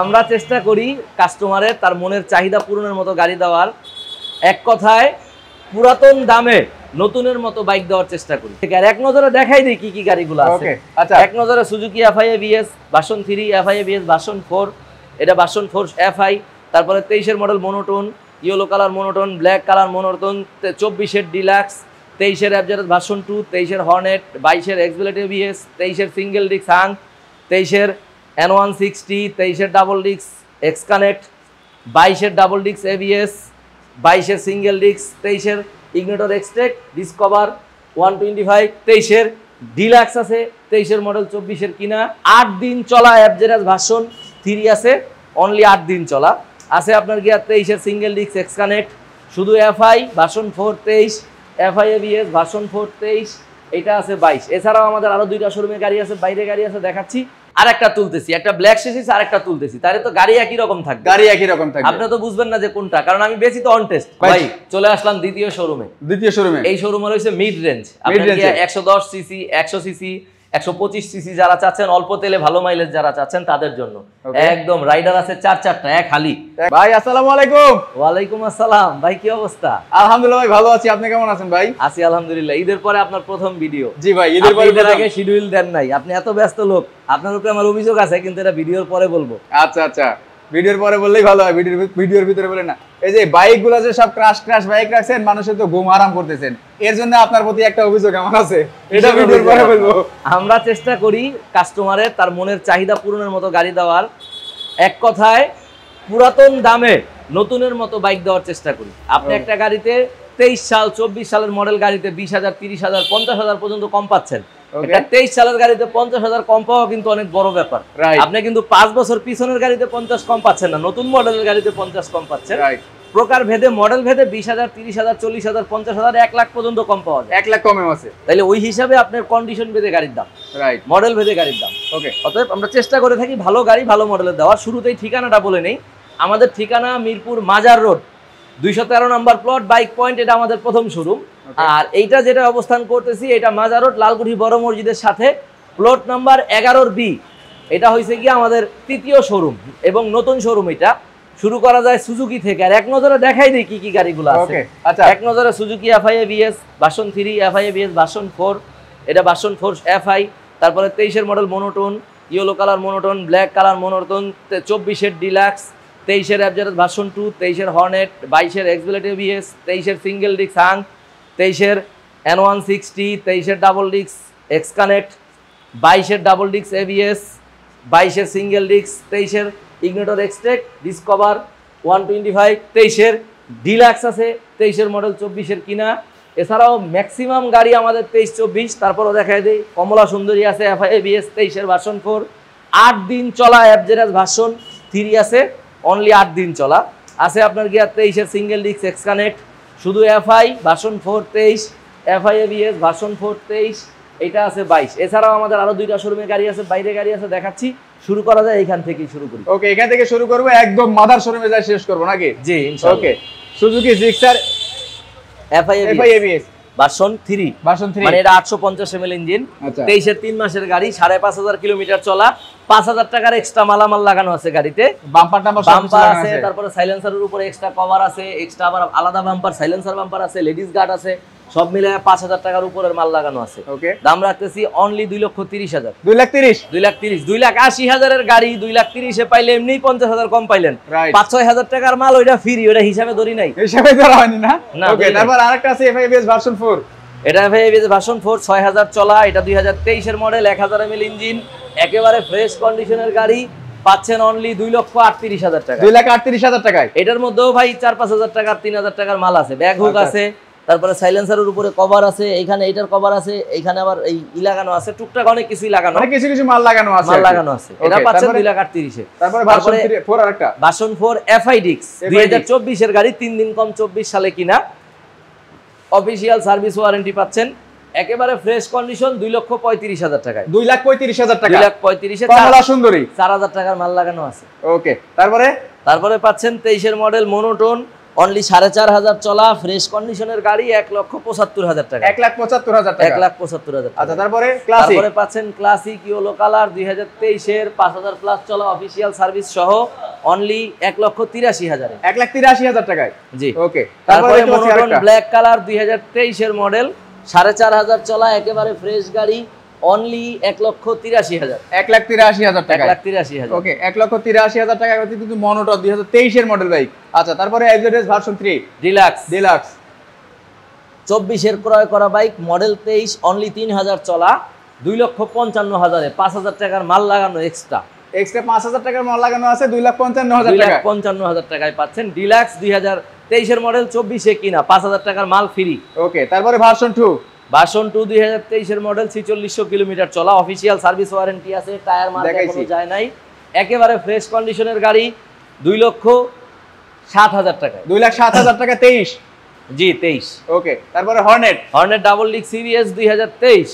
আমরা চেষ্টা করি কাস্টমারের তার মনের চাহিদা পূরণের মতো গাড়ি দেওয়ার এক কথায় পুরাতন দামে নতুনের মতো বাইক দেওয়ার চেষ্টা করি আর এক নজরে দেখাই দিই কি কি গাড়িগুলো আছে আচ্ছা এক নজরে Suzuki FI BS version three FI BS version four এটা বাসন ফোর এফআই তারপরে তেইশের model monotone yellow colour monotone black colour monotone চব্বিশের ডিলাক্স তেইশের অ্যাবজারেস ভার্সন টু তেইশের হর্নেট বাইশের এক্সবিলেটি বিএস তেইশের সিঙ্গেল ডিক্স তেইশের এন ওয়ান সিক্সটি তেইশের ডাবল ডিক্স এক্স কানেক্ট বাইশের ডাবল ডিক্স এভিএস বাইশের সিঙ্গেল ডিক্স তেইশের Ignitor Xtec Discover one twenty five তেইশের ডিলাক্স আছে তেইশের মডেল চব্বিশের কিনা আট দিন চলা অ্যাবজেরাজ ভাষণ থ্রি আছে অনলি আট দিন চলা আছে আপনার গিয়ার তেইশের সিঙ্গেল ডিস্ক এক্স কানেক্ট শুধু এফআই ভাষণ ফোর তেইশ এফআই এভিএস ভাষণ ফোর তেইশ এটা আছে বাইশ এছাড়াও আমাদের আরও দুইটা শোরুমে গাড়ি আছে বাইরে গাড়ি আছে দেখাচ্ছি আর একটা তুলতেছি একটা ব্ল্যাক শেষিস আরেকটা তুলতেছি তাহলে তো গাড়ি একই রকম থাকবে গাড়ি একই রকম থাকবে আপনি তো বুঝবেন না যে কোনটা কারণ আমি বেশি তো অন টেস্ট ভাই চলে আসলাম দ্বিতীয় শোরুমে দ্বিতীয় শোরুমে এই শোরুমে রয়েছে মিড রেঞ্জ আপনি 110 সিসি 100 সিসি একশো পঁচিশ সিসি যারা চাচ্ছেন অল্প তেলে ভালো মাইলেজ যারা চাচ্ছেন তাদের জন্য একদম রাইডার আছে চার চারটা এক হালি ভাই আসসালাম আলাইকুম ওয়ালাইকুম আসসালাম ভাই কি অবস্থা আলহামদুলিল্লাহ ভাই ভালো আছি আপনি কেমন আছেন ভাই আছি আলহামদুলিল্লাহ ঈদের পরে আপনার প্রথম ভিডিও জি ভাই ঈদের পরে ঈদের আগে শিডিউল দেন নাই আপনি এত ব্যস্ত লোক আপনার উপরে আমার অভিযোগ আছে কিন্তু এটা ভিডিওর পরে বলবো আচ্ছা আচ্ছা ভিডিওর পরে বললেই ভালো হয় ভিডিওর ভিডিওর ভিতরে বলে না এই যে বাইকগুলো আছে সব ক্রাশ ক্রাশ বাইক রাখছেন মানুষের তো ঘুম আরাম করতেছেন এর জন্য আপনার প্রতি একটা অভিযোগ আমার আছে এটা ভিডিওর পরে বলবো আমরা চেষ্টা করি কাস্টমারের তার মনের চাহিদা পূরণের মতো গাড়ি দেওয়ার এক কথায় পুরাতন দামে নতুনের মতো বাইক দেওয়ার চেষ্টা করি আপনি একটা গাড়িতে তেইশ সাল চব্বিশ সালের মডেল গাড়িতে বিশ হাজার তিরিশ হাজার পঞ্চাশ হাজার পর্যন্ত কম পাচ্ছেন তেইশ সালের গাড়িতে পঞ্চাশ হাজার কিন্তু অনেক বড় ব্যাপার আপনি কিন্তু পাঁচ বছর পিছনের গাড়িতে পঞ্চাশ কম পাচ্ছেন না নতুন মডেলের গাড়িতে পঞ্চাশ কম পাচ্ছেন প্রকার ভেদে মডেল ভেদে বিশ হাজার তিরিশ হাজার চল্লিশ হাজার পঞ্চাশ হাজার এক লাখ পর্যন্ত এক লাখ আছে ওই হিসাবে আপনার কন্ডিশন ভেদে গাড়ির দাম রাইট মডেল ভেদে গাড়ির দাম ওকে অতএব আমরা চেষ্টা করে থাকি ভালো গাড়ি ভালো মডেলের দেওয়ার শুরুতেই ঠিকানাটা বলে নেই আমাদের ঠিকানা মিরপুর মাজার রোড দুইশো তেরো নম্বর প্লট বাইক পয়েন্ট এটা আমাদের প্রথম শোরুম আর এইটা যেটা অবস্থান করতেছি এটা মাজারোড লালকুঠি বড় মসজিদের সাথে প্লট নাম্বার এগারোর বি এটা হয়েছে কি আমাদের তৃতীয় শোরুম এবং নতুন শোরুম এটা শুরু করা যায় সুজুকি থেকে আর এক নজরে দেখাই দিই কি কি গাড়িগুলো আছে আচ্ছা এক নজরে Suzuki FI ABS version three FI ABS version four এটা বাসন ফোর এফআই তারপরে তেইশের model monotone yellow colour monotone black colour monotone চব্বিশের ডিলাক্স তেইশের অ্যাবজারের ভার্সন টু তেইশের হর্নেট বাইশের এক্সবিলেট এবিএস তেইশের সিঙ্গেল ডিক্স হাঙ্ক তেইশের এন ওয়ান সিক্সটি তেইশের ডাবল ডিক্স এক্স কানেক্ট বাইশের ডাবল ডিক্স এভিএস বাইশের সিঙ্গেল ডিক্স তেইশের Ignitor Xtec Discover one twenty five তেইশের ডিলাক্স আছে তেইশের মডেল চব্বিশের কিনা এছাড়াও ম্যাক্সিমাম গাড়ি আমাদের তেইশ চব্বিশ তারপরও দেখা দিই কমলা সুন্দরী আছে এফ এভিএস তেইশের ভার্সন ফোর আট দিন চলা অ্যাপজেরাস ভার্সন থ্রি আছে অনলি আট দিন চলা আছে আপনার গিয়া তেইশের সিঙ্গেল ডিক্স এক্স কানেক্ট শুধু এফআই ভাষণ ফোর তেইশ এফআই এবিএস ভাষণ ফোর তেইশ এটা আছে বাইশ এছাড়াও আমাদের আরো দুইটা শোরুমে গাড়ি আছে বাইরে গাড়ি আছে দেখাচ্ছি শুরু করা যায় এখান থেকেই শুরু করি ওকে এখান থেকে শুরু করবো একদম মাদার শোরুমে যায় শেষ করবো নাকি ji okay Suzuki Gixxer FI FI ABS মানে এটা আটশো পঞ্চাশ এম এল ইঞ্জিন তেইশের তিন মাসের গাড়ি সাড়ে পাঁচ হাজার কিলোমিটার চলা পাঁচ হাজার টাকার এক্সট্রা মালামাল লাগানো আছে গাড়িতে তারপরে সাইলেন্সারের উপরে এক্সট্রা কভার আছে এক্সট্রা আবার আলাদা বাম্পার সাইলেন্সার বাম্পার আছে লেডিস গার্ড আছে সব মিলে পাঁচ হাজার টাকার মাল লাগানো আছে দাম রাখতেছি অনলি দুই লক্ষ তিরিশ হাজার দুই লাখ তিরিশ দুই লাখ তিরিশ দুই লাখ আশি হাজারের গাড়ি দুই লাখ তিরিশে পাইলে এমনি পঞ্চাশ হাজার কম পাইলেন পাঁচ ছয় হাজার টাকার মাল ওইটা ফ্রি হিসাবে ধরি নাই হিসাবে ধরা হয়নি না তারপর আরেকটা আছে এফআইবিএস ভার্সন ফোর এটা এফআইবিএস ভার্সন ফোর ছয় হাজার চলা এটা দুই হাজার তেইশের মডেল এক হাজার এম ইঞ্জিন একেবারে ফ্রেশ কন্ডিশনের গাড়ি পাচ্ছেন অনলি দুই লক্ষ আটত্রিশ হাজার টাকা দুই লাখ আটত্রিশ হাজার টাকায় এটার মধ্যেও ভাই চার পাঁচ হাজার টাকার তিন হাজার টাকার মাল আছে ব্যাগ আচ্ছা। আছে তারপরে সাইলেন্সারের উপরে কভার আছে এখানে এটার কভার আছে এখানে আবার এই লাগানো আছে টুকটাক অনেক কিছুই লাগানো মানে কিছু কিছু মাল লাগানো আছে মাল লাগানো আছে এটা পাচ্ছেন 2 লাখ 38 এ তারপরে ভার্সন 4 আরেকটা 4 2024 এর গাড়ি 3 দিন কম 24 সালে কিনা অফিশিয়াল সার্ভিস ওয়ারেন্টি পাচ্ছেন একেবারে ফ্রেশ কন্ডিশন দুই লক্ষ পঁয়ত্রিশ হাজার টাকায় দুই লাখ পঁয়ত্রিশ হাজার টাকা দুই লাখ পঁয়ত্রিশ সুন্দরী চার হাজার টাকার মাল লাগানো আছে ওকে তারপরে তারপরে পাচ্ছেন তেইশের মডেল মোনোটোন অনলি সাড়ে চার হাজার চলা ফ্রেশ কন্ডিশনের গাড়ি এক লক্ষ পঁচাত্তর হাজার টাকা এক লাখ পঁচাত্তর হাজার এক লাখ পঁচাত্তর হাজার আচ্ছা তারপরে তারপরে পাচ্ছেন ক্লাসিক কালার দুই হাজার তেইশের পাঁচ হাজার প্লাস চলা অফিসিয়াল সার্ভিস সহ অনলি এক লক্ষ তিরাশি হাজার এক লাখ তিরাশি হাজার টাকায় জি ওকে তারপরে ব্ল্যাক কালার দুই হাজার তেইশের মডেল সাড়ে চার হাজার চলা একেবারে ফ্রেশ গাড়ি অনলি এক লক্ষ তিরাশি হাজার এক লাখ তিরাশি হাজার টাকা লাখ তিরাশি হাজার ওকে এক লক্ষ তিরাশি হাজার টাকা কিন্তু মনোটর দুই হাজার তেইশের মডেল বাইক আচ্ছা তারপরে এক্সোডেস ভার্সন থ্রি ডিলাক্স ডিলাক্স চব্বিশের ক্রয় করা বাইক মডেল তেইশ অনলি তিন হাজার চলা দুই লক্ষ পঞ্চান্ন হাজারে পাঁচ হাজার টাকার মাল লাগানো এক্সট্রা এক্সট্রা পাঁচ হাজার টাকার মাল লাগানো আছে দুই লাখ পঞ্চান্ন হাজার পঞ্চান্ন হাজার টাকায় পাচ্ছেন ডিলাক্স দুই হাজার তেইশের মডেল চব্বিশে কিনা পাঁচ হাজার টাকার মাল ফ্রি ওকে তারপরে ভার্সন টু ভার্সন টু দুই হাজার তেইশের মডেল ছিচল্লিশশো কিলোমিটার চলা অফিসিয়াল সার্ভিস ওয়ারেন্টি আছে টায়ার মাল কোনো যায় নাই একেবারে ফ্রেশ কন্ডিশনের গাড়ি দুই লক্ষ সাত হাজার টাকা দুই লাখ সাত হাজার টাকা তেইশ জি তেইশ ওকে তারপরে হর্নেট হর্নেট ডাবল লিক সিরিয়াস দুই হাজার তেইশ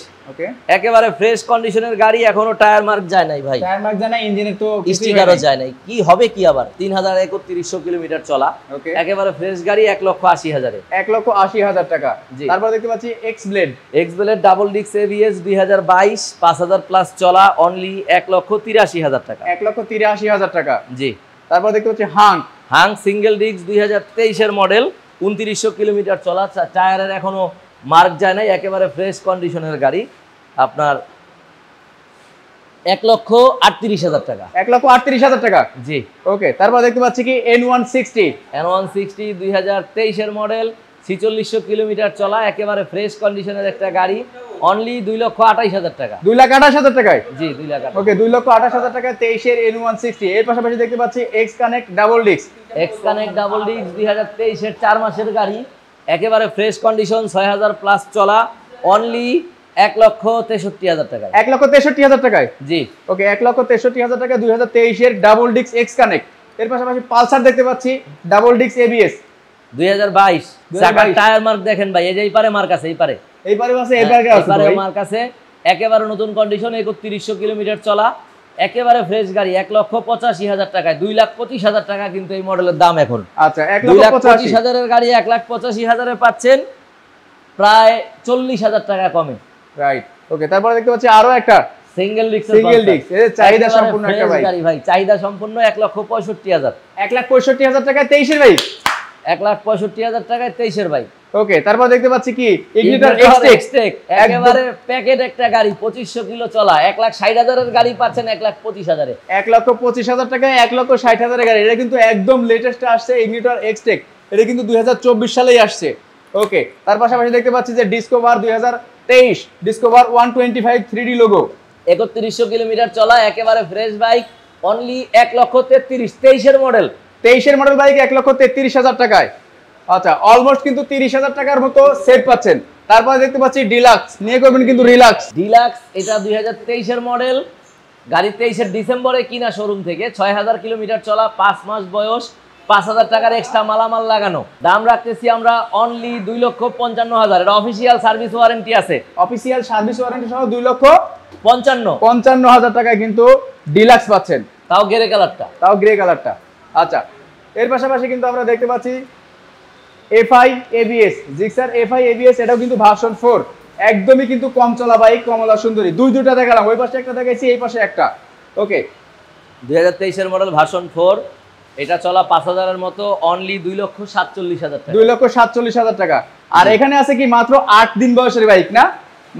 একেবারে ফ্রেশ কন্ডিশনের গাড়ি এখনো টায়ার মার্ক যায় নাই ভাই টায়ার মার্ক যায় না ইঞ্জিনের তো স্টিকারও যায় নাই কি হবে কি আবার কিলোমিটার চলা একেবারে ফ্রেশ গাড়ি হাজার তারপর দেখতে পাচ্ছি X blade X blade double ডিক্স এবিএস 2022 5000 প্লাস চলা অনলি 1 লক্ষ হাজার টাকা 1 লক্ষ হাজার টাকা জি তারপর দেখতে পাচ্ছি হাং হাং সিঙ্গেল ডিক্স 2023 এর মডেল 2900 কিলোমিটার চলা টায়ারের এখনো মার্ক যায় নাই একেবারে ফ্রেশ কন্ডিশনের গাড়ি আপনার এক লক্ষ আটত্রিশ হাজার টাকা এক লক্ষ আটত্রিশ হাজার টাকা জি ওকে তারপর দেখতে পাচ্ছি কি N one sixty N one sixty দুই হাজার তেইশের মডেল ছিচল্লিশশো কিলোমিটার চলা একেবারে ফ্রেশ কন্ডিশনের একটা গাড়ি অনলি দুই লক্ষ আঠাইশ হাজার টাকা দুই লাখ আঠাশ হাজার টাকায় জি দুই লাখ ওকে দুই লক্ষ আঠাশ হাজার টাকায় তেইশের এন ওয়ান সিক্সটি এর পাশাপাশি দেখতে পাচ্ছি X connect double disc X connect double disc দুই হাজার তেইশের চার মাসের গাড়ি একেবারে ফ্রেশ কন্ডিশন ছয় হাজার প্লাস চলা অনলি এক লক্ষ তেষট্টি হাজার টাকায় এক লক্ষ তেষট্টি হাজার টাকায় জি ওকে এক লক্ষ তেষট্টি হাজার টাকা দুই হাজার তেইশের ডাবল ডিক্স এক্স কানেক্ট এর পাশাপাশি পালসার দেখতে পাচ্ছি ডাবল ডিক্স এবিএস দুই হ্যাঁ, একেবারে নতুন কন্ডিশন একত্রিশশো কিলোমিটার চলা একেবারে ফ্রেশ গাড়ি এক লক্ষ পঁচাশি হাজার টাকায় দুই লাখ পঁচিশ হাজার টাকা কিন্তু এই মডেলের দাম এখন আচ্ছা দুই লাখ পঁচিশ হাজারের গাড়ি এক লাখ পঁচাশি হাজারে পাচ্ছেন প্রায় চল্লিশ হাজার টাকা কমে রাইট ওকে তারপরে দেখতে পাচ্ছি আরো একটা সিঙ্গেল ডিস্ক সিঙ্গেল ডিস্ক এর চাহিদা ভাই গাড়ি ভাই চাহিদা সম্পূর্ণ লক্ষ টাকায় তেইশের এর টাকায় ভাই ওকে তারপর দেখতে পাচ্ছি কি ইগনিটর এক্সটেক একেবারে প্যাকেট একটা গাড়ি 2500 কিলো চলা 1 লাখ হাজারের গাড়ি পাচ্ছেন 1 লাখ 25 হাজারে লক্ষ হাজার টাকায় 1 লক্ষ হাজারের গাড়ি এটা কিন্তু একদম লেটেস্ট আসছে ইগনিটর এক্সটেক এটা কিন্তু 2024 সালেই আসছে ওকে তার পাশাপাশি দেখতে পাচ্ছি যে discover 2023 discover 125 3D logo 3100 kilometre চলা একেবারে ফ্রেশ বাইক অনলি 1 লক্ষ 23 এর মডেল 23 এর মডেল বাইক 1 লক্ষ হাজার টাকায় আচ্ছা অলমোস্ট কিন্তু তিরিশ হাজার টাকার মতো সেট পাচ্ছেন তারপরে দেখতে পাচ্ছি ডিলাক্স নিয়ে করবেন কিন্তু রিলাক্স ডিলাক্স এটা দুই এর মডেল গাড়ি তেইশের ডিসেম্বরে কিনা শোরুম থেকে ছয় হাজার কিলোমিটার চলা পাঁচ মাস বয়স পাঁচ হাজার টাকার এক্সট্রা মালামাল লাগানো দাম রাখতেছি আমরা অনলি দুই লক্ষ পঞ্চান্ন হাজার এটা অফিসিয়াল সার্ভিস ওয়ারেন্টি আছে অফিসিয়াল সার্ভিস ওয়ারেন্টি সহ দুই লক্ষ পঞ্চান্ন পঞ্চান্ন হাজার টাকায় কিন্তু ডিলাক্স পাচ্ছেন তাও গ্রে কালারটা তাও গ্রে কালারটা আচ্ছা এর পাশাপাশি কিন্তু আমরা দেখতে পাচ্ছি FI ABS Gixxer FI ABS এটাও কিন্তু ভার্সন ফোর একদমই কিন্তু কম চলা বাইক কমলা সুন্দরী দুই দুটা দেখালাম ওই পাশে একটা দেখাইছি এই পাশে একটা ওকে দুই হাজার তেইশের মডেল ভার্সন ফোর এটা চলা পাঁচ হাজারের মতো অনলি দুই লক্ষ সাতচল্লিশ হাজার টাকা দুই লক্ষ সাতচল্লিশ হাজার টাকা আর এখানে আছে কি মাত্র আট দিন বয়সের বাইক না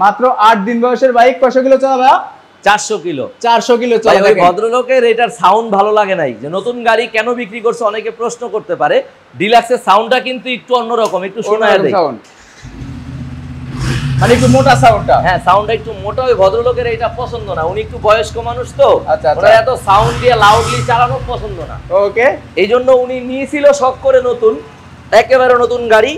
মাত্র আট দিন বয়সের বাইক কয়শো কিলো চলা চারশো কিলো চারশো কিলো চলে ভদ্রলোকের এটার সাউন্ড ভালো লাগে নাই যে নতুন গাড়ি কেন বিক্রি করছে অনেকে প্রশ্ন করতে পারে ডিলাক্সের সাউন্ডটা কিন্তু একটু অন্যরকম একটু শোনা দেয় মানে একটু মোটা সাউন্ডটা হ্যাঁ সাউন্ডটা একটু মোটা ওই ভদ্রলোকের এটা পছন্দ না উনি একটু বয়স্ক মানুষ তো ওরা আচ্ছা, আচ্ছা। এত সাউন্ড দিয়ে লাউডলি চালানো পছন্দ না ওকে এই জন্য উনি নিয়েছিল শখ করে নতুন একেবারে নতুন গাড়ি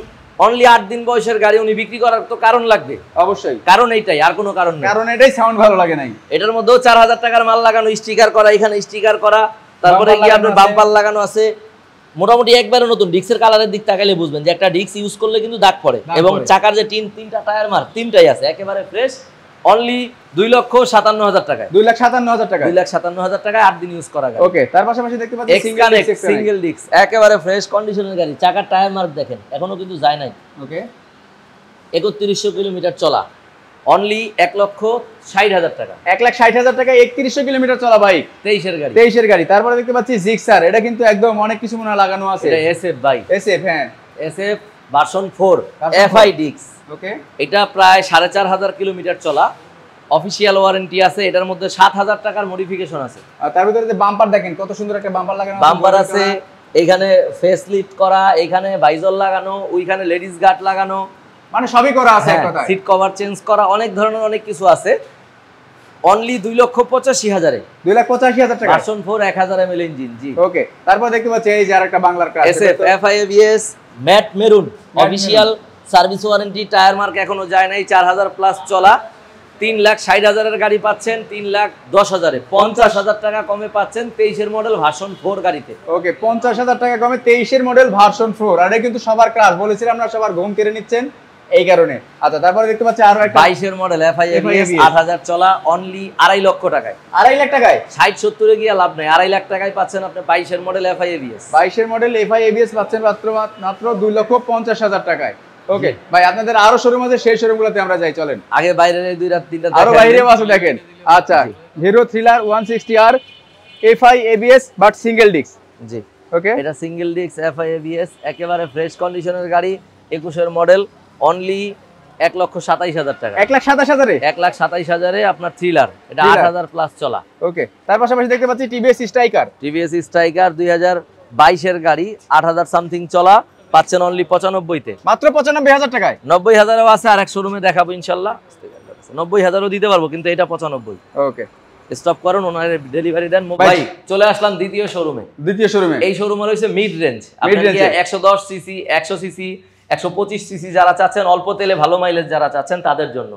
অনলি আট দিন বয়সের গাড়ি উনি বিক্রি করার তো কারণ লাগবে অবশ্যই কারণ এইটাই আর কোনো কারণ নেই কারণ এটাই সাউন্ড ভালো লাগে নাই এটার মধ্যেও চার হাজার টাকার মাল লাগানো স্টিকার করা এখানে স্টিকার করা তারপরে গিয়ে আপনার বাম্পার লাগানো আছে মোটামুটি একবারে নতুন ডিক্সের কালারের দিক তাকালে বুঝবেন যে একটা ডিক্স ইউজ করলে কিন্তু দাগ পড়ে এবং চাকার যে টিন তিনটা টায়ার মার তিনটাই আছে একেবারে ফ্রেশ অনলি দুই লক্ষ সাতান্ন হাজার টাকায় দুই লাখ সাতান্ন হাজার টাকা দুই লাখ সাতান্ন হাজার টাকায় আট দিন ইউজ করা যায় ওকে তার পাশাপাশি দেখতে পাচ্ছি সিঙ্গেল ডিস্ক একেবারে ফ্রেশ কন্ডিশনের গাড়ি চাকার টায়ার মার্ক দেখেন এখনো কিন্তু যায় নাই ওকে একত্রিশশো কিলোমিটার চলা অনলি এক লক্ষ ষাট হাজার টাকা এক লাখ ষাট হাজার টাকা একত্রিশশো কিলোমিটার চলা বাইক তেইশের গাড়ি তেইশের গাড়ি তারপরে দেখতে পাচ্ছি জিক্সার এটা কিন্তু একদম অনেক কিছু মনে লাগানো আছে S F bike S F হ্যাঁ S F version four F I disc এটা প্রায় সাড়ে চার হাজার কিলোমিটার চলা অফিসিয়াল ওয়ারেন্টি আছে এটার মধ্যে সাত হাজার টাকার মডিফিকেশন আছে তার ভিতরে যে বাম্পার দেখেন কত সুন্দর একটা বাম্পার লাগানো বাম্পার আছে এখানে ফেস লিফট করা এখানে ভাইজল লাগানো ওইখানে লেডিস গার্ড লাগানো মানে সবই করা আছে সিট কভার চেঞ্জ করা অনেক ধরনের অনেক কিছু আছে অনলি দুই লক্ষ পঁচাশি হাজারে দুই লক্ষ পঁচাশি হাজার টাকা ভার্সন ফোর এক হাজার এম এল ইঞ্জিন জি ওকে তারপর দেখতে পাচ্ছি এই যে আর একটা বাংলার কার S F F I S matte maroon official service warranty tyre mark এখনও যায় নাই চার হাজার প্লাস চলা তিন লাখ ষাট হাজারের গাড়ি পাচ্ছেন তিন লাখ দশ হাজারে পঞ্চাশ হাজার টাকা কমে পাচ্ছেন তেইশের মডেল ভার্সন ফোর গাড়িতে ওকে পঞ্চাশ হাজার টাকা কমে তেইশের মডেল ভার্সন ফোর আর কিন্তু সবার ক্রাশ বলেছিল আমরা সবার ঘুম কেড়ে নিচ্ছেন এই কারণে আচ্ছা তারপরে দেখতে পাচ্ছি আরো একটা 22 এর মডেল আট হাজার চলা অনলি আড়াই লক্ষ টাকায় আড়াই লাখ টাকায় ষাট সত্তরে গিয়ে লাভ নাই আড়াই লাখ টাকায় পাচ্ছেন আপনি এস বাইশের মডেল এফ আই এ মডেল এস পাচ্ছেন মাত্র মাত্র দুই লক্ষ পঞ্চাশ হাজার টাকায় ওকে ভাই আপনাদের আরো শোরুম আছে সেই শোরুমগুলোতে আমরা যাই চলেন আগে বাইরে দুইটা তিনটা আরো বাইরে আছে দেখেন আচ্ছা হিরো থ্রিলার 160 আর FI but single disc ji okay এটা সিঙ্গেল ডিস্ক এফআই এবিএস একেবারে ফ্রেশ কন্ডিশনের গাড়ি 21 এর মডেল অনলি এক লক্ষ সাতাইশ হাজার টাকা এক লাখ সাতাশ হাজারে এক লাখ সাতাইশ হাজারে আপনার থ্রিলার এটা আট হাজার প্লাস চলা ওকে তার পাশাপাশি দেখতে পাচ্ছি টিভিএস স্ট্রাইকার টিভিএস স্ট্রাইকার দুই হাজার বাইশের গাড়ি আট হাজার সামথিং চলা পাচ্ছেন অনলি পঁচানব্বইতে মাত্র পঁচানব্বই হাজার টাকায় নব্বই হাজারও আছে আর এক শোরুমে দেখাবো ইনশাল্লাহ নব্বই হাজারও দিতে পারবো কিন্তু এটা পঁচানব্বই ওকে স্টপ করুন ওনার ডেলিভারি দেন চলে আসলাম দ্বিতীয় শোরুমে দ্বিতীয় শোরুমে এই শোরুমে রয়েছে মিড রেঞ্জ একশো দশ সিসি একশো সিসি একশো পঁচিশ সিসি যারা চাচ্ছেন অল্প তেলে ভালো মাইলেজ যারা চাচ্ছেন তাদের জন্য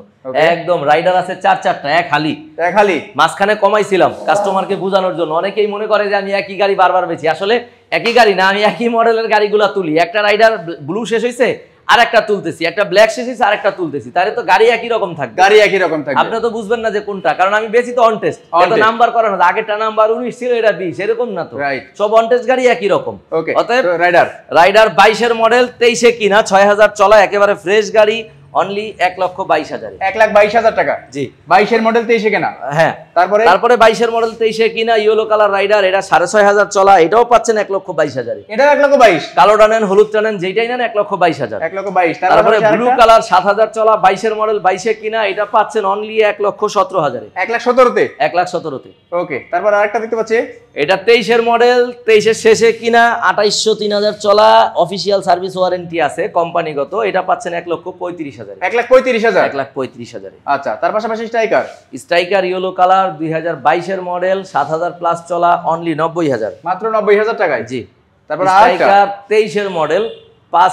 একদম রাইডার আছে চার চারটা এক হালি এক হালি মাঝখানে কমাইছিলাম কাস্টমারকে বোঝানোর জন্য অনেকেই মনে করে যে আমি একই গাড়ি বারবার বেছি আসলে একই গাড়ি না আমি একই মডেলের গাড়িগুলো তুলি একটা রাইডার ব্লু শেষ হয়েছে আর একটা তুলতেছি একটা ব্ল্যাক শেষ হয়েছে আর একটা তুলতেছি তাহলে তো গাড়ি একই রকম থাকবে গাড়ি একই রকম থাকবে আপনি তো বুঝবেন না যে কোনটা কারণ আমি বেশি তো অন টেস্ট নাম্বার করা না আগেরটা নাম্বার 19 ছিল এটা 20 এরকম না তো সব অন টেস্ট গাড়ি একই রকম অতএব রাইডার রাইডার 22 এর মডেল 23 এ কিনা 6000 চলা একেবারে ফ্রেশ গাড়ি অনলি এক লক্ষ বাইশ হাজার এক লাখ বাইশ হাজার টাকা জি বাইশের মডেল তেইশে কেনা হ্যাঁ তারপরে তারপরে বাইশের মডেল তেইশে কিনা ইয়েলো কালার রাইডার এটা সাড়ে ছয় হাজার চলা এটাও পাচ্ছেন এক লক্ষ বাইশ হাজার এটা এক লক্ষ বাইশ কালো নেন হলুদ নেন যেটাই নেন এক লক্ষ বাইশ হাজার এক লক্ষ বাইশ তারপরে ব্লু কালার সাত হাজার চলা বাইশের মডেল বাইশে কিনা এটা পাচ্ছেন অনলি এক লক্ষ সতেরো হাজারে এক লাখ সতেরোতে এক লাখ সতেরোতে ওকে তারপর আরেকটা দেখতে পাচ্ছি এটা তেইশের মডেল তেইশের শেষে কিনা আঠাইশশো তিন হাজার চলা অফিসিয়াল সার্ভিস ওয়ারেন্টি আছে কোম্পানিগত এটা পাচ্ছেন এক লক্ষ পঁয়ত্রিশ হাজার এক লাখ পঁয়ত্রিশ হাজার এক লাখ পঁয়ত্রিশ হাজারে আচ্ছা তার পাশাপাশি স্ট্রাইকার স্ট্রাইকার ইয়েলো কালার দুই হাজার বাইশের মডেল সাত হাজার প্লাস চলা অনলি নব্বই হাজার মাত্র নব্বই হাজার টাকায় জি তারপর স্ট্রাইকার তেইশের মডেল পাঁচ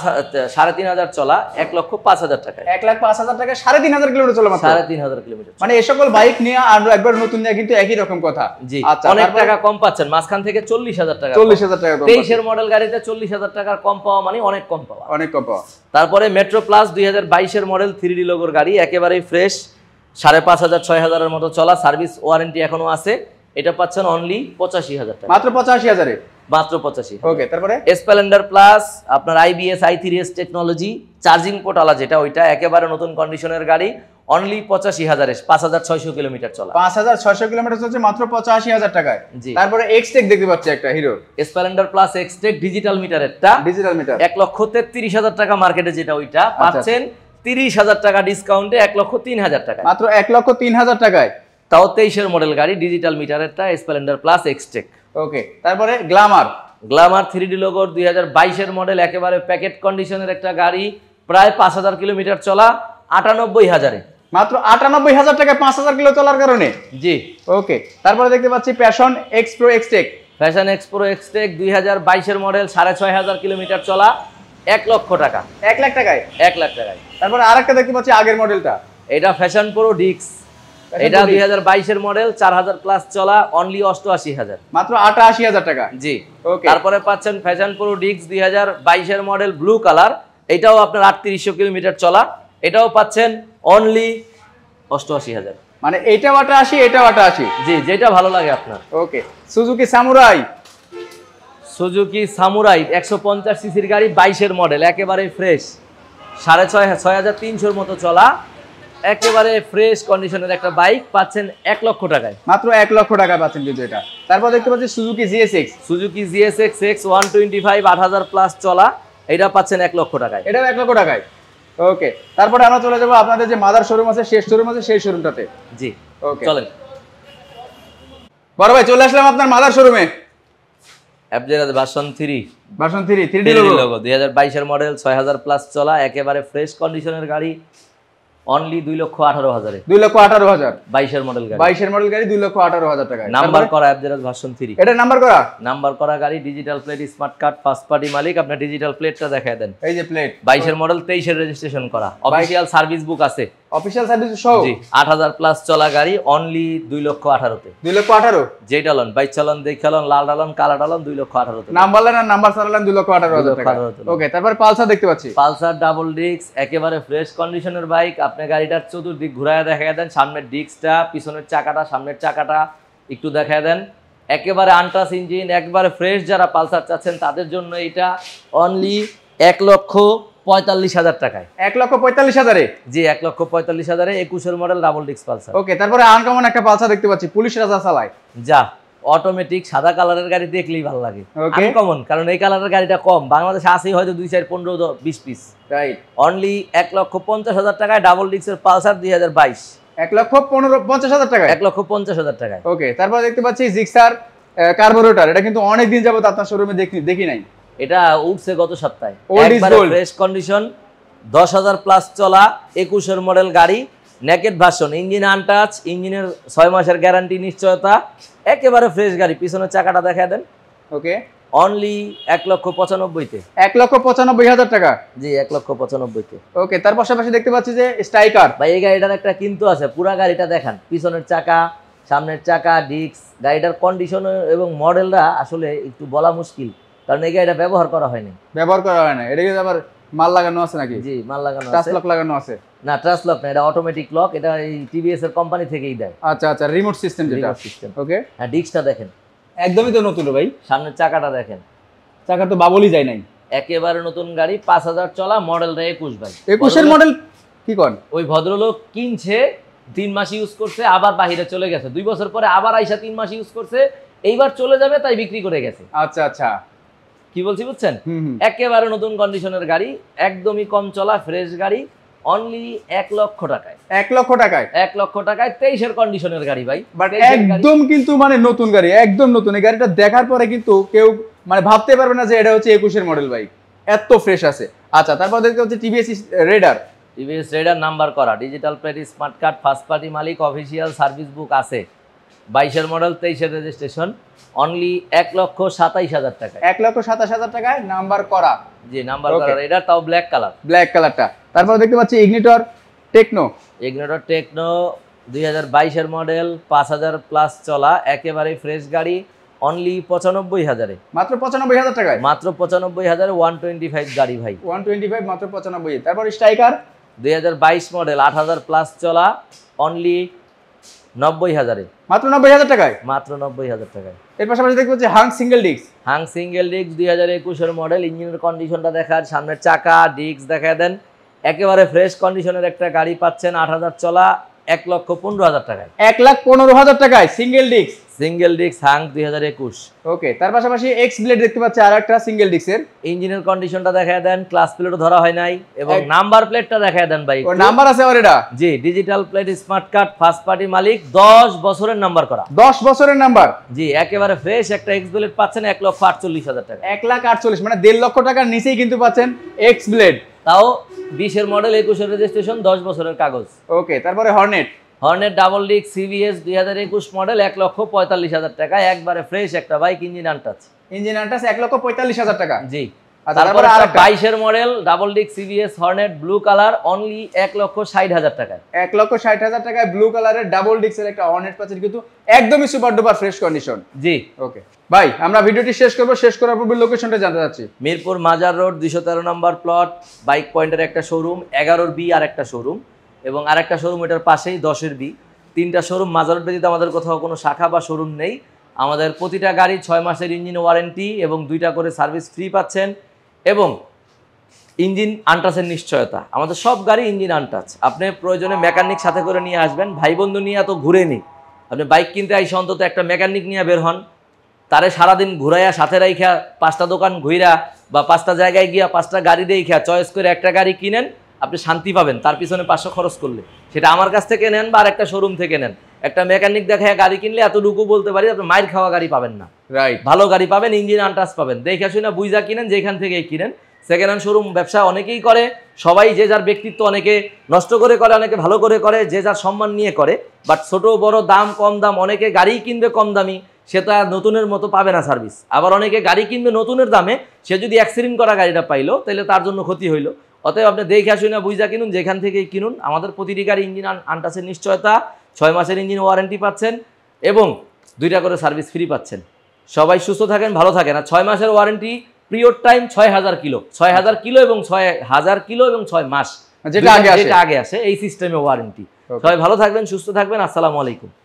সাড়ে তিন হাজার চলা এক লক্ষ পাঁচ হাজার টাকা এক লাখ পাঁচ হাজার টাকা সাড়ে তিন হাজার কিলোমিটার চলা সাড়ে তিন হাজার কিলোমিটার মানে এ সকল বাইক নিয়ে আর একবার নতুন নিয়ে কিন্তু একই রকম কথা জি আচ্ছা, অনেক টাকা কম পাচ্ছেন মাঝখান থেকে চল্লিশ হাজার টাকা চল্লিশ হাজার টাকা তেইশের মডেল গাড়িতে চল্লিশ হাজার টাকার কম পাওয়া মানে অনেক কম পাওয়া অনেক কম পাওয়া তারপরে মেট্রো প্লাস দুই হাজার বাইশের মডেল থ্রি ডি লোগোর গাড়ি একেবারে ফ্রেশ সাড়ে পাঁচ হাজার ছয় হাজারের মতো চলা সার্ভিস ওয়ারেন্টি এখনো আছে এটা পাচ্ছেন অনলি পঁচাশি হাজার টাকা মাত্র পঁচাশি হাজারে মাত্র পঁচাশি ওকে তারপরে স্প্লেন্ডার প্লাস আপনার IBS i three technology charging port যেটা ওইটা একেবারে নতুন কন্ডিশনের গাড়ি অনলি পঁচাশি হাজারে পাঁচ হাজার ছয়শো কিলোমিটার চলে পাঁচ হাজার ছয়শো কিলোমিটার চলছে মাত্র পঁচাশি হাজার টাকায় জি তারপরে এক্সটেক দেখতে পাচ্ছি একটা Hero Splendor plus Xtec digital মিটারেরটা ডিজিটাল মিটার এক লক্ষ তেত্রিশ হাজার টাকা মার্কেটে যেটা ওইটা আচ্ছা, আচ্ছা। পাচ্ছেন তিরিশ হাজার টাকা ডিসকাউন্টে এক লক্ষ তিন হাজার টাকা মাত্র এক লক্ষ তিন হাজার টাকায় তাও তেইশের মডেল গাড়ি ডিজিটাল মিটারেরটা স্প্লেন্ডার প্লাস এক্সটেক ওকে তারপরে গ্লামার গ্লামার থ্রি ডি লোগোর দুই হাজার বাইশের মডেল একেবারে প্যাকেট কন্ডিশনের একটা গাড়ি প্রায় পাঁচ হাজার কিলোমিটার চলা আটানব্বই হাজারে মাত্র আটানব্বই হাজার টাকা পাঁচ হাজার কিলো চলার কারণে জি ওকে তারপরে দেখতে পাচ্ছি Passion Xpro Xtec fashion Xpro Xtec দুই হাজার বাইশের মডেল সাড়ে ছয় হাজার কিলোমিটার চলা এক লক্ষ টাকা এক লাখ টাকায় এক লাখ টাকায় তারপরে আরেকটা দেখতে পাচ্ছি আগের মডেলটা এটা ফ্যাশন প্রো ডিক্স এটা দুই হাজার বাইশের মডেল চার হাজার প্লাস চলা অনলি অষ্টআশি হাজার মাত্র আটাশি হাজার টাকা জি তারপরে পাচ্ছেন ফ্যাশন প্রো ডিক্স দুই হাজার বাইশের মডেল ব্লু কালার এটাও আপনার আটত্রিশশো কিলোমিটার চলা এটাও পাচ্ছেন অনলি অষ্টআশি হাজার মানে এটা বাটা আসি এটা বাটা আসি জি যেটা ভালো লাগে আপনার okay Suzuki Samurai Suzuki Samurai একশো পঞ্চাশ সিসির গাড়ি বাইশের মডেল একেবারে ফ্রেশ সাড়ে ছয় ছয় হাজার তিনশোর মতো চলা একেবারে ফ্রেশ কন্ডিশনের একটা বাইক পাচ্ছেন এক লক্ষ টাকায় মাত্র এক লক্ষ টাকায় পাচ্ছেন কিন্তু এটা তারপর দেখতে পাচ্ছি Suzuki GS X Suzuki GS X X one twenty five আট হাজার প্লাস চলা এটা পাচ্ছেন এক লক্ষ টাকায় এটাও এক লক্ষ টাকায় ওকে তারপরে আমরা চলে যাবো আপনাদের যে মাদার শোরুম আছে শেষ শোরুম আছে সেই শোরুমটাতে জি ওকে চলেন বড় ভাই চলে আসলাম আপনার মাদার শোরুমে মডেল ছয় হাজার প্লাস চলা একেবারে ফ্রেশ কন্ডিশনের গাড়ি অনলি দুই লক্ষ আঠারো হাজারে দুই লক্ষ আঠারো হাজার বাইশের মডেল গাড়ি বাইশের মডেল গাড়ি দুই লক্ষ আঠারো হাজার টাকা নাম্বার করা অ্যাবজেরাস ভার্সন থ্রি এটা নাম্বার করা নাম্বার করা গাড়ি digital plate smart card first party মালিক আপনার ডিজিটাল প্লেটটা দেখায় দেন এই যে প্লেট বাইশের মডেল তেইশের রেজিস্ট্রেশন করা অফিসিয়াল সার্ভিস বুক আছে অফিশিয়াল সার্ভিস সহ 8000 প্লাস চলা গাড়ি অনলি 2 লক্ষ 18 তে 2 লক্ষ 18 যেটা লন বাইক চালান দেখালন লাল ডালন কালো ডালন 2 লক্ষ 18 তে নাম্বার লান আর নাম্বার চালালেন 2 লক্ষ 18 টাকা ওকে তারপর পালসার দেখতে পাচ্ছি পালসার ডাবল ডিক্স একেবারে ফ্রেশ কন্ডিশনের বাইক আপনি গাড়িটার চতুর্দিক ঘুরায় দেখা দেন সামনের ডিস্কটা পিছনের চাকাটা সামনের চাকাটা একটু দেখায় দেন একেবারে আনটাস ইঞ্জিন একবারে ফ্রেশ যারা পালসার চাচ্ছেন তাদের জন্য এটা অনলি এক লক্ষ পঁয়তাল্লিশ হাজার টাকায় এক লক্ষ পঁয়তাল্লিশ হাজারে জি এক লক্ষ পঁয়তাল্লিশ হাজারে একুশের মডেল ডাবল ডিক্স পালসার ওকে তারপরে আনকমন একটা পালসার দেখতে পাচ্ছি পুলিশ রাজা চালায় যা অটোমেটিক সাদা কালারের গাড়ি দেখলেই ভালো লাগে আনকমন কারণ এই কালারের গাড়িটা কম বাংলাদেশে আসেই হয়তো দুই চার পনেরো বিশ পিস রাইট অনলি এক লক্ষ পঞ্চাশ হাজার টাকায় ডাবল ডিক্সের পালসার দুই হাজার বাইশ এক লক্ষ পনেরো পঞ্চাশ হাজার টাকা এক লক্ষ পঞ্চাশ হাজার টাকায় ওকে তারপর দেখতে পাচ্ছি জিক্সার কার্বোরেটর এটা কিন্তু অনেক দিন যাবত আপনার শোরুমে দেখি দেখি নাই এটা উঠছে গত সপ্তাহে কন্ডিশন দশ হাজার প্লাস চলা একুশের মডেল গাড়ি নেকেট ভাষণ ইঞ্জিন আনটাচ ইঞ্জিনের ছয় মাসের গ্যারান্টি নিশ্চয়তা একেবারে ফ্রেশ গাড়ি পিছনের চাকাটা দেখা দেন ওকে অনলি এক লক্ষ পঁচানব্বইতে এক লক্ষ পঁচানব্বই হাজার টাকা জি এক লক্ষ পঁচানব্বইতে ওকে তার পাশাপাশি দেখতে পাচ্ছি যে স্ট্রাইকার বা এই গাড়িটার একটা কিন্তু আছে পুরা গাড়িটা দেখান পিছনের চাকা সামনের চাকা ডিস্ক গাড়িটার কন্ডিশন এবং মডেলটা আসলে একটু বলা মুশকিল কারণ এই গাড়িটা ব্যবহার করা হয়নি ব্যবহার করা হয় না এটা কিন্তু আবার মাল লাগানো আছে নাকি জি মাল লাগানো আছে ট্রাস লক লাগানো আছে না ট্রাস লক না এটা অটোমেটিক লক এটা এই টিভিএস এর কোম্পানি থেকেই দেয় আচ্ছা আচ্ছা রিমোট সিস্টেম যেটা সিস্টেম ওকে হ্যাঁ ডিস্কটা দেখেন একদমই তো নতুন ভাই সামনের চাকাটা দেখেন চাকা তো বাবলই যায় নাই একেবারে নতুন গাড়ি পাঁচ হাজার চলা রে একুশ ভাই এর মডেল কি কন ওই ভদ্রলোক কিনছে তিন মাস ইউজ করছে আবার বাহিরে চলে গেছে দুই বছর পরে আবার আইসা তিন মাস ইউজ করছে এইবার চলে যাবে তাই বিক্রি করে গেছে আচ্ছা আচ্ছা কি বলছি বুঝছেন একেবারে নতুন কন্ডিশনের গাড়ি একদমই কম চলা ফ্রেশ গাড়ি অনলি এক লক্ষ টাকায় এক লক্ষ টাকায় এক লক্ষ টাকায় তেইশের কন্ডিশনের গাড়ি ভাই একদম কিন্তু মানে নতুন গাড়ি একদম নতুন এই গাড়িটা দেখার পরে কিন্তু কেউ মানে ভাবতে পারবে না যে এটা হচ্ছে একুশের মডেল বাইক এত ফ্রেশ আছে আচ্ছা তারপর দেখতে হচ্ছে TVS Raider TVS Raider number করা digital plate smart card first party মালিক অফিসিয়াল সার্ভিস বুক আছে বাইশের মডেল তেইশের রেজিস্ট্রেশন অনলি এক লক্ষ সাতাইশ হাজার টাকা এক লক্ষ সাতাশ হাজার টাকায় নাম্বার করা জি নাম্বার করা এটা তাও ব্ল্যাক কালার ব্ল্যাক কালারটা তারপর দেখতে পাচ্ছি ইগনিটর টেকনো ইগনিটর টেকনো দুই হাজার বাইশের মডেল পাঁচ হাজার প্লাস চলা একেবারে ফ্রেশ গাড়ি অনলি পঁচানব্বই হাজারে মাত্র পঁচানব্বই হাজার টাকায় মাত্র পঁচানব্বই হাজারে ওয়ান টোয়েন্টি ফাইভ গাড়ি ভাই ওয়ান টোয়েন্টি ফাইভ মাত্র পঁচানব্বই তারপর স্ট্রাইকার দুই হাজার বাইশ মডেল আট হাজার প্লাস চলা অনলি নব্বই হাজারে মাত্র নব্বই হাজার টাকায় মাত্র নব্বই হাজার টাকায় এর পাশাপাশি দেখবো যে Hunk single disc Hunk single disc দুই হাজার একুশের মডেল ইঞ্জিনের কন্ডিশনটা দেখার সামনের চাকা ডিস্ক দেখা দেন একেবারে ফ্রেশ কন্ডিশনের একটা গাড়ি পাচ্ছেন আট হাজার চলা এক লক্ষ পনেরো হাজার টাকায় এক লাখ পনেরো হাজার টাকায় সিঙ্গেল ডিস্ক সিঙ্গেল ডিস্ক হাং দুই হাজার একুশ ওকে তার পাশাপাশি এক্স ব্লেড দেখতে পাচ্ছি আর একটা সিঙ্গেল ডিস্কের ইঞ্জিনের কন্ডিশনটা দেখা দেন ক্লাস প্লেটও ধরা হয় নাই এবং নাম্বার প্লেটটা দেখা দেন ভাই নাম্বার আছে আমার এটা জি digital plate smart card first party মালিক দশ বছরের নাম্বার করা দশ বছরের নাম্বার জি একেবারে ফ্রেশ একটা এক্স ব্লেড পাচ্ছেন এক লক্ষ আটচল্লিশ হাজার টাকা এক লাখ আটচল্লিশ মানে দেড় লক্ষ টাকার নিচেই কিন্তু পাচ্ছেন এক্স ব্লেড তাও বিশের মডেল একুশের রেজিস্ট্রেশন দশ বছরের কাগজ ওকে তারপরে হর্নেট হর্নেট ডাবল ডিক সিভিএস দুই হাজার একুশ মডেল এক লক্ষ পঁয়তাল্লিশ হাজার টাকা একবারে ফ্রেশ একটা bike engine untouch engine untouch এক লক্ষ পঁয়তাল্লিশ হাজার টাকা জি তারপরে আর এর model double disc CBS Hornet blue colour only এক লক্ষ ষাট হাজার টাকায় এক লক্ষ ষাট হাজার টাকায় ব্লু কালারের ডাবল এর একটা হর্নেট পাচ্ছেন কিন্তু একদমই সুপার ডুপার ফ্রেশ কন্ডিশন জি ওকে ভাই আমরা ভিডিওটি শেষ করবো শেষ করার পূর্বে লোকেশনটা জানতে চাচ্ছি মিরপুর মাজার রোড দুইশো তেরো নম্বর প্লট বাইক পয়েন্টের একটা শোরুম এগারোর বি আর একটা শোরুম এবং আর একটা শোরুম এটার পাশেই দশের বি তিনটা শোরুম মাজার রোড ব্যতীত আমাদের কোথাও কোনো শাখা বা শোরুম নেই আমাদের প্রতিটা গাড়ি ছয় মাসের ইঞ্জিন ওয়ারেন্টি এবং দুইটা করে সার্ভিস ফ্রি পাচ্ছেন এবং ইঞ্জিন আনটাচের নিশ্চয়তা আমাদের সব গাড়ি ইঞ্জিন আনটাচ আপনি প্রয়োজনে মেকানিক সাথে করে নিয়ে আসবেন ভাই বন্ধু নিয়ে এত ঘুরে নি আপনি বাইক কিনতে আইসে অন্তত একটা মেকানিক নিয়ে বের হন তারে সারাদিন ঘুরাইয়া সাথে রাইখা পাঁচটা দোকান ঘুরা বা পাঁচটা জায়গায় গিয়া পাঁচটা গাড়ি দেখা চয়েস করে একটা গাড়ি কিনেন আপনি শান্তি পাবেন তার পিছনে পাঁচশো খরচ করলে সেটা আমার কাছ থেকে নেন বা আরেকটা শোরুম থেকে নেন একটা মেকানিক দেখায় গাড়ি কিনলে এতটুকু বলতে পারি আপনি মায়ের খাওয়া গাড়ি পাবেন না রাইট ভালো গাড়ি পাবেন ইঞ্জিন আনটাস পাবেন দেখে শুনে বুঝা কিনেন যেখান থেকে কিনেন সেকেন্ড হ্যান্ড শোরুম ব্যবসা অনেকেই করে সবাই যে যার ব্যক্তিত্ব অনেকে নষ্ট করে করে অনেকে ভালো করে করে যে যার সম্মান নিয়ে করে বাট ছোট বড় দাম কম দাম অনেকে গাড়ি কিনবে কম দামি সে তো আর নতুনের মতো পাবে না সার্ভিস আবার অনেকে গাড়ি কিনবে নতুনের দামে সে যদি অ্যাক্সিডেন্ট করা গাড়িটা পাইলো তাহলে তার জন্য ক্ষতি হইলো অতএব আপনি দেখে না বুঝা কিনুন যেখান থেকেই কিনুন আমাদের প্রতিটি গাড়ি ইঞ্জিন আনটাসের নিশ্চয়তা ছয় মাসের ইঞ্জিন ওয়ারেন্টি পাচ্ছেন এবং দুইটা করে সার্ভিস ফ্রি পাচ্ছেন সবাই সুস্থ থাকেন ভালো থাকেন আর ছয় মাসের ওয়ারেন্টি প্রিয়র টাইম ছয় হাজার কিলো ছয় হাজার কিলো এবং ছয় হাজার কিলো এবং ছয় মাস যেটা আগে আসে এই সিস্টেমে ওয়ারেন্টি সবাই ভালো থাকবেন সুস্থ থাকবেন আসসালামু আলাইকুম